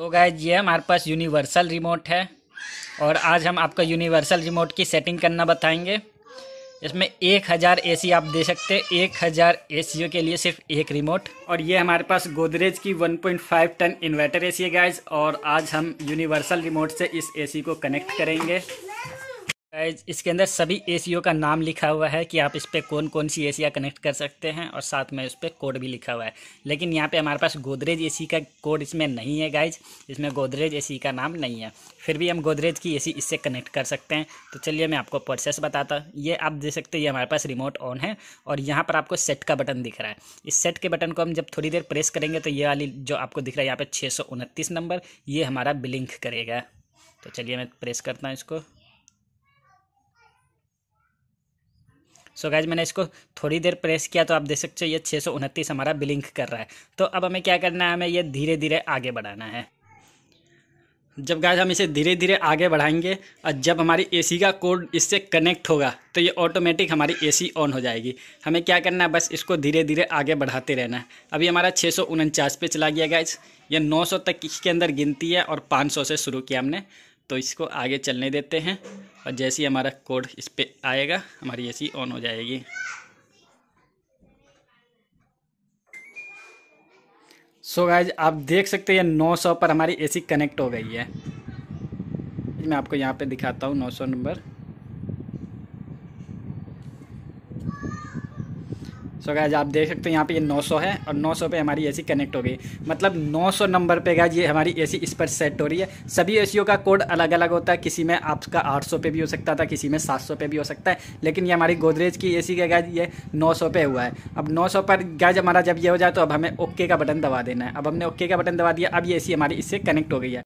तो गाय ये हमारे पास यूनिवर्सल रिमोट है और आज हम आपका यूनिवर्सल रिमोट की सेटिंग करना बताएंगे इसमें एक हज़ार ए आप दे सकते हैं एक हज़ार ए के लिए सिर्फ एक रिमोट और ये हमारे पास गोदरेज की 1.5 टन इन्वर्टर ए सी है गाइज और आज हम यूनिवर्सल रिमोट से इस ए को कनेक्ट करेंगे इसके अंदर सभी ए का नाम लिखा हुआ है कि आप इस पर कौन कौन सी ए कनेक्ट कर सकते हैं और साथ में उस पर कोड भी लिखा हुआ है लेकिन यहाँ पे हमारे पास गोदरेज ए का कोड इसमें नहीं है गाइज इसमें गोदरेज ए का नाम नहीं है फिर भी हम गोदरेज की ए इससे कनेक्ट कर सकते हैं तो चलिए मैं आपको प्रोसेस बताता ये आप देख सकते हैं ये हमारे पास रिमोट ऑन है और यहाँ पर आपको सेट का बटन दिख रहा है इस सेट के बटन को हम जब थोड़ी देर प्रेस करेंगे तो ये वाली जो आपको दिख रहा है यहाँ पर छः नंबर ये हमारा बिलिंक करेगा तो चलिए मैं प्रेस करता हूँ इसको सो so गैज मैंने इसको थोड़ी देर प्रेस किया तो आप देख सकते हो ये छः सौ उनतीस हमारा बिलिंक कर रहा है तो अब हमें क्या करना है हमें ये धीरे धीरे आगे बढ़ाना है जब गैज हम इसे धीरे धीरे आगे बढ़ाएंगे और जब हमारी एसी का कोड इससे कनेक्ट होगा तो ये ऑटोमेटिक हमारी एसी ऑन हो जाएगी हमें क्या करना है बस इसको धीरे धीरे आगे बढ़ाते रहना है अभी हमारा छः सौ उनचास पे चला गया गाइज ये नौ सौ तक इसके अंदर गिनती है और पाँच सौ से शुरू किया हमने तो इसको आगे चलने देते हैं और जैसे ही हमारा कोड इस पर आएगा हमारी ए ऑन हो जाएगी सो so गाइज आप देख सकते हैं नौ सौ पर हमारी एसी कनेक्ट हो गई है मैं आपको यहाँ पे दिखाता हूँ नौ सौ नंबर सो तो गैज आप देख सकते हो यहाँ पे ये 900 है और 900 पे हमारी एसी कनेक्ट हो गई मतलब 900 नंबर पे गैज ये हमारी एसी इस पर सेट हो रही है सभी एसीओ का कोड अलग अलग होता है किसी में आपका 800 पे भी हो सकता था किसी में 700 पे भी हो सकता है लेकिन ये हमारी गोदरेज की ए का गैज ये 900 पे हुआ है अब 900 पर गैज हमारा जब ये हो जाए तो अब हमें ओके का बटन दबा देना है अब हमने ओके का बटन दबा दिया अब ये ए हमारी इससे कनेक्ट हो गई है